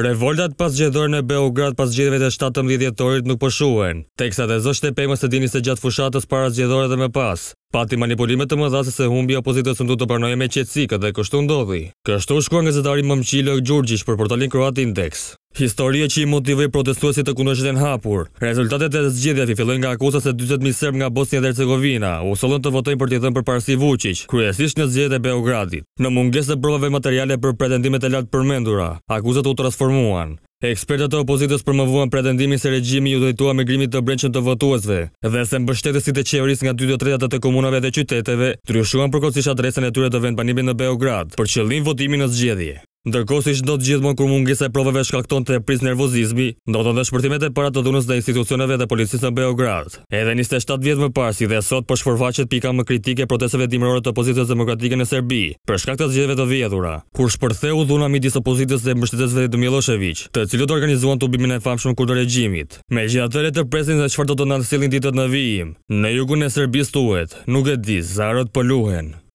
Revoltat pas gjedhër në Beograd pas gjedhëve të 17 djetorit nuk pëshuen. teksa e zështë e pejmës të dini se gjatë fushatës para gjedhërë dhe me pas. Pati manipulimet të më se humbi opozitës në du të përnoje me qetsikët dhe kështu ndodhi. Kështu shkua nga zetari Mëmqilë e Gjurgjish për portalin Kroat Index. Historie që i motivoj protestuasi të në hapur. Rezultatet e zgjedhjeve fillojnë nga akusa se 20.000 serb nga Bosnia dhe Hercegovina u të votojnë për të dhënë përparësi Vucic, kryesisht në zgjedhjet e Beogradit. Në mungesë të provave materiale për pretendimet e lartë përmendura, akuzat u transformuan. Ekspertët e opozitës promovuan pretendimin se regjimi ju dojtua me grimit të brendshëm të votuesve dhe se mbështetësit e qeverisë nga 2 të të komunave dhe qyteteve ndryshuan përkohësisht adresën e tyre të vendbanimit në Beograd për qëllim votimin në zgjedhje. Ndërkohë do të gjithmonë kur mungesa e provave shkakton të pris nervozizmi, të dhe shpërtimet e para të dhunës dhe institucioneve dhe policisë në Beograd. Edhe 27 vjet më parë si dhe sot po shpërfaqet pika më kritike proteseve dimërore të opozitës demokratike në Serbi për shkak të zgjedhjeve të vjedhura, kur shpërtheu dhuna midis opozitës dhe mbështetësve të Milošević, të cilët organizuan tubimin e famshëm kundër regjimit. Megjithatë, presin çfarë do të na ditët Në jugun e Serbisë thuhet, nuk e di, zarët po luhen.